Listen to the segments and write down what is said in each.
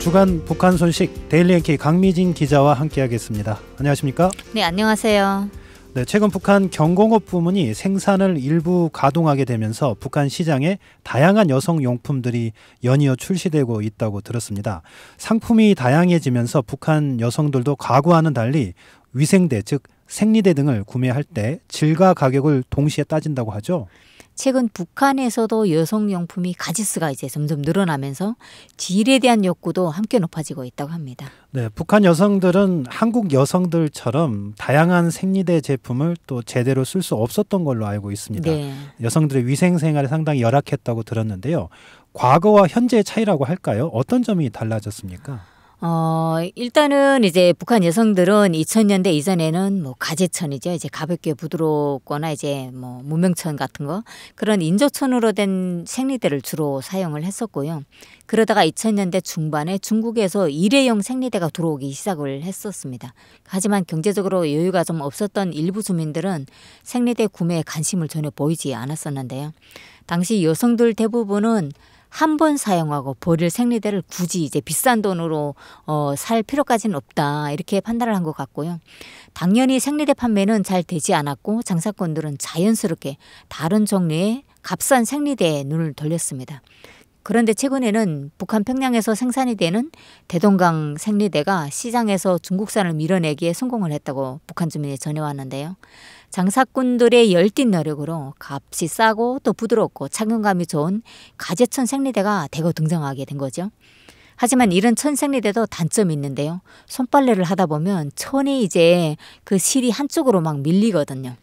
주간 북한 소식 데일리 엔케이 강미진 기자와 함께하겠습니다. 안녕하십니까? 네, 안녕하세요. 네, 최근 북한 경공업 부문이 생산을 일부 가동하게 되면서 북한 시장에 다양한 여성 용품들이 연이어 출시되고 있다고 들었습니다. 상품이 다양해지면서 북한 여성들도 과거와는 달리 위생대 즉 생리대 등을 구매할 때 질과 가격을 동시에 따진다고 하죠. 최근 북한에서도 여성용품이 가짓수가 이제 점점 늘어나면서 질에 대한 욕구도 함께 높아지고 있다고 합니다. 네, 북한 여성들은 한국 여성들처럼 다양한 생리대 제품을 또 제대로 쓸 수 없었던 걸로 알고 있습니다. 네. 여성들의 위생 생활에 상당히 열악했다고 들었는데요. 과거와 현재의 차이라고 할까요? 어떤 점이 달라졌습니까? 어, 일단은 이제 북한 여성들은 2000년대 이전에는 뭐 가재천이죠. 이제 가볍게 부드럽거나 이제 뭐 무명천 같은 거 그런 인조천으로 된 생리대를 주로 사용을 했었고요. 그러다가 2000년대 중반에 중국에서 일회용 생리대가 들어오기 시작을 했었습니다. 하지만 경제적으로 여유가 좀 없었던 일부 주민들은 생리대 구매에 관심을 전혀 보이지 않았었는데요. 당시 여성들 대부분은 한번 사용하고 버릴 생리대를 굳이 이제 비싼 돈으로 어, 살 필요까지는 없다 이렇게 판단을 한 것 같고요. 당연히 생리대 판매는 잘 되지 않았고 장사꾼들은 자연스럽게 다른 종류의 값싼 생리대에 눈을 돌렸습니다. 그런데 최근에는 북한 평양에서 생산이 되는 대동강 생리대가 시장에서 중국산을 밀어내기에 성공을 했다고 북한 주민이 전해왔는데요. 장사꾼들의 열띤 노력으로 값이 싸고 또 부드럽고 착용감이 좋은 가재천 생리대가 대거 등장하게 된 거죠. 하지만 이런 천생리대도 단점이 있는데요. 손빨래를 하다 보면 천이 이제 그 실이 한쪽으로 막 밀리거든요.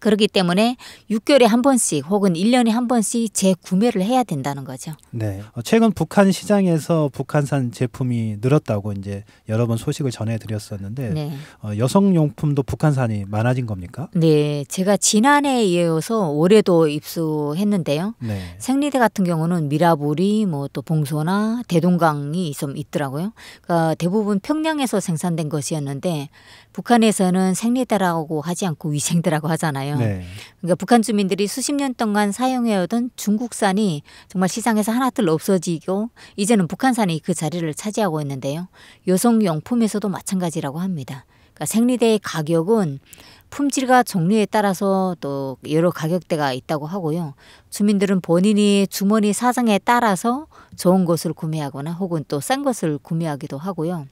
그렇기 때문에 6개월에 한 번씩 혹은 1년에 한 번씩 재구매를 해야 된다는 거죠. 네. 어, 최근 북한 시장에서 북한산 제품이 늘었다고 이제 여러 번 소식을 전해 드렸었는데 네. 어, 여성 용품도 북한산이 많아진 겁니까? 네. 제가 지난해에 이어서 올해도 입수했는데요. 네. 생리대 같은 경우는 미라보리 뭐 또 봉소나 대동강이 좀 있더라고요. 그러니까 대부분 평양에서 생산된 것이었는데 북한에서는 생리대라고 하지 않고 위생대라고 하잖아요. 있잖아요. 네. 그러니까 북한 주민들이 수십 년 동안 사용해오던 중국산이 정말 시장에서 하나둘 없어지고 이제는 북한산이 그 자리를 차지하고 있는데요. 여성용품에서도 마찬가지라고 합니다. 그러니까 생리대의 가격은 품질과 종류에 따라서 또 여러 가격대가 있다고 하고요. 주민들은 본인이 주머니 사정에 따라서 좋은 것을 구매하거나 혹은 또 싼 것을 구매하기도 하고요.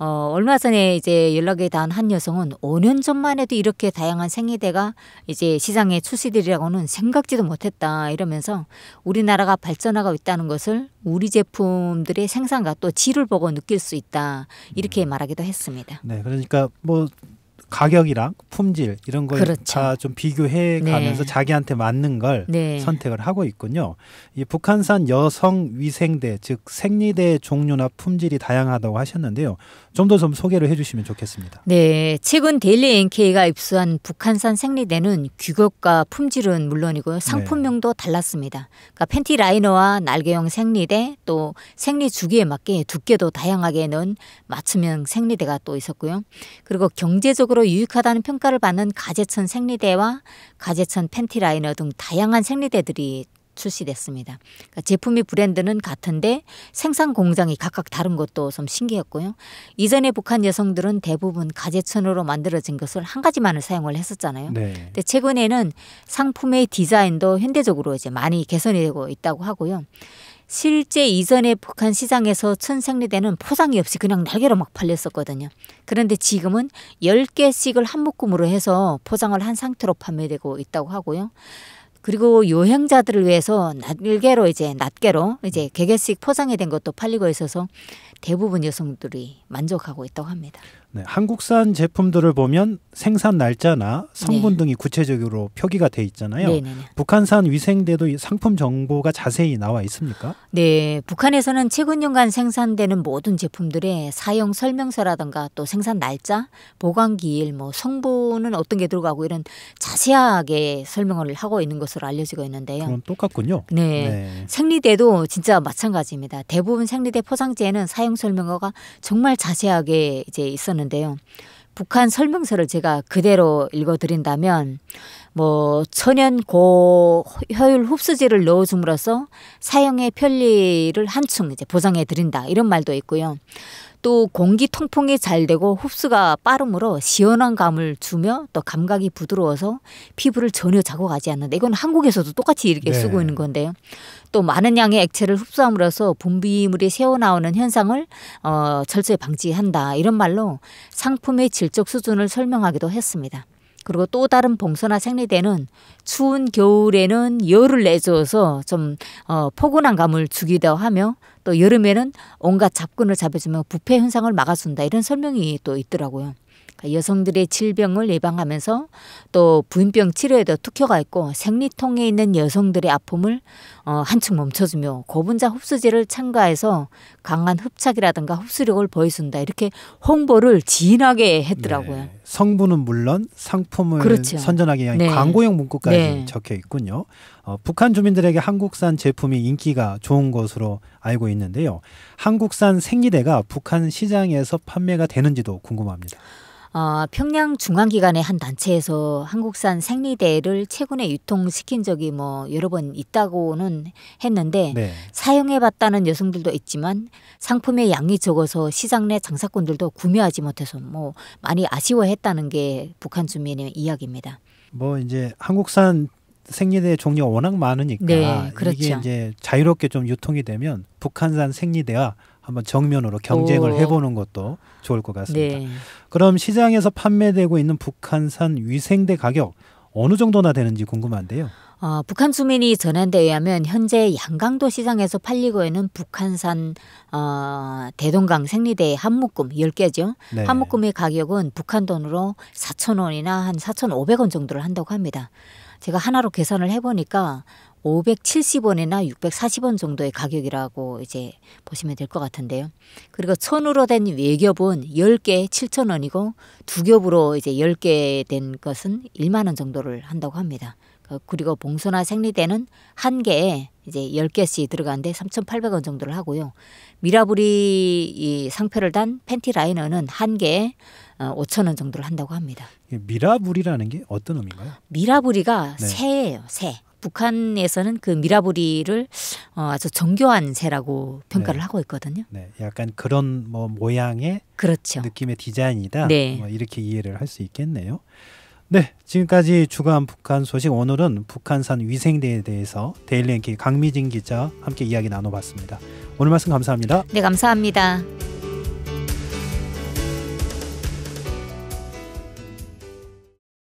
어, 얼마 전에 이제 연락이 닿은 한 여성은 5년 전만 해도 이렇게 다양한 생리대가 이제 시장의 출시들이라고는 생각지도 못했다 이러면서 우리나라가 발전하고 있다는 것을 우리 제품들의 생산과 또 질을 보고 느낄 수 있다 이렇게 음. 말하기도 했습니다. 네, 그러니까 뭐 가격이랑 품질 이런 걸 다좀 그렇죠. 비교해 네. 가면서 네. 자기한테 맞는 걸 네. 선택을 하고 있군요. 이 북한산 여성 위생대 즉 생리대 종류나 품질이 다양하다고 하셨는데요. 좀 더좀 좀 소개를 해주시면 좋겠습니다. 네, 최근 데일리 NK가 입수한 북한산 생리대는 규격과 품질은 물론이고 네. 상품명도 네. 달랐습니다. 그러니까 팬티 라이너와 날개형 생리대 또 생리 주기에 맞게 두께도 다양하게 는 맞춤형 생리대가 또 있었고요. 그리고 경제적으로 기술적으로 유익하다는 평가를 받는 가재천 생리대와 가재천 팬티 라이너 등 다양한 생리대들이 출시됐습니다. 그러니까 제품이 브랜드는 같은데 생산 공장이 각각 다른 것도 좀 신기했고요. 이전에 북한 여성들은 대부분 가재천으로 만들어진 것을 한 가지만을 사용을 했었잖아요. 네. 근데 최근에는 상품의 디자인도 현대적으로 이제 많이 개선이 되고 있다고 하고요. 실제 이전에 북한 시장에서 천생리대는 포장이 없이 그냥 날개로 막 팔렸었거든요. 그런데 지금은 열개씩을한 묶음으로 해서 포장을 한 상태로 판매되고 있다고 하고요. 그리고 여행자들을 위해서 날개로 이제 낱개로 이제 개개씩 포장이 된 것도 팔리고 있어서 대부분 여성들이 만족하고 있다고 합니다. 네, 한국산 제품들을 보면 생산 날짜나 성분 네. 등이 구체적으로 표기가 돼 있잖아요. 네네네. 네, 네. 북한산 위생대도 상품 정보가 자세히 나와 있습니까? 네, 북한에서는 최근 연간 생산되는 모든 제품들의 사용 설명서라든가 또 생산 날짜, 보관 기일, 뭐 성분은 어떤 게 들어가고 이런 자세하게 설명을 하고 있는 것으로 알려지고 있는데요. 그럼 똑같군요. 네, 네. 생리대도 진짜 마찬가지입니다. 대부분 생리대 포장지에는 사용 설명서가 정말 자세하게 이제 있었는데. 있는데요. 북한 설명서를 제가 그대로 읽어드린다면 뭐 천연 고효율 흡수제를 넣어줌으로써 사용의 편리를 한층 이제 보장해 드린다 이런 말도 있고요. 또 공기 통풍이 잘 되고 흡수가 빠름으로 시원한 감을 주며 또 감각이 부드러워서 피부를 전혀 자극하지 않는다. 이건 한국에서도 똑같이 이렇게 네. 쓰고 있는 건데요. 또 많은 양의 액체를 흡수함으로써 분비물이 새어나오는 현상을 어, 철저히 방지한다. 이런 말로 상품의 질적 수준을 설명하기도 했습니다. 그리고 또 다른 봉선화 생리대는 추운 겨울에는 열을 내줘서 좀 어, 포근한 감을 주기도 하며 또 여름에는 온갖 잡근을 잡아주며 부패 현상을 막아준다 이런 설명이 또 있더라고요. 그러니까 여성들의 질병을 예방하면서 또 부인병 치료에도 특효가 있고 생리통에 있는 여성들의 아픔을 어, 한층 멈춰주며 고분자 흡수제를 참가해서 강한 흡착이라든가 흡수력을 보여준다 이렇게 홍보를 진하게 했더라고요. 네. 성분은 물론 상품을 그렇죠. 선전하기 위한 네. 광고용 문구까지 네. 적혀 있군요. 어, 북한 주민들에게 한국산 제품이 인기가 좋은 것으로 알고 있는데요. 한국산 생리대가 북한 시장에서 판매가 되는지도 궁금합니다. 어, 평양 중앙기관의 한 단체에서 한국산 생리대를 최근에 유통시킨 적이 뭐 여러 번 있다고는 했는데 네. 사용해봤다는 여성들도 있지만 상품의 양이 적어서 시장 내 장사꾼들도 구매하지 못해서 뭐 많이 아쉬워했다는 게 북한 주민의 이야기입니다. 뭐 이제 한국산 생리대 종류가 워낙 많으니까 네, 그렇죠. 이게 이제 자유롭게 좀 유통이 되면 북한산 생리대와 한번 정면으로 경쟁을 오. 해보는 것도 좋을 것 같습니다. 네. 그럼 시장에서 판매되고 있는 북한산 위생대 가격 어느 정도나 되는지 궁금한데요. 어, 북한 수민이 전한 데 의하면 현재 양강도 시장에서 팔리고 있는 북한산 어, 대동강 생리대 한 묶음 10개죠. 네. 한 묶음의 가격은 북한 돈으로 4,000원이나 한 4,500원 정도를 한다고 합니다. 제가 하나로 계산을 해보니까 570원이나 640원 정도의 가격이라고 이제 보시면 될 것 같은데요. 그리고 천으로 된 외겹은 10개에 7,000원이고 두 겹으로 이제 10개 된 것은 1만 원 정도를 한다고 합니다. 그 그리고 봉선화 생리대는 한 개에 이제 10개씩 들어가는데 3,800원 정도를 하고요. 미라브리 이 상표를 단 팬티 라이너는 한 개에 5천 어, 원 정도를 한다고 합니다. 미라불이라는 게 어떤 의미인가요? 미라불이가 네. 새예요. 새. 북한에서는 그 미라보리를 어, 아주 정교한 새라고 평가를 네. 하고 있거든요. 네, 약간 그런 뭐 모양의 그렇죠. 느낌의 디자인이다. 네. 뭐 이렇게 이해를 할 수 있겠네요. 네, 지금까지 주간 북한 소식 오늘은 북한산 위생대에 대해서 데일리엔키 강미진 기자 함께 이야기 나눠봤습니다. 오늘 말씀 감사합니다. 네, 감사합니다.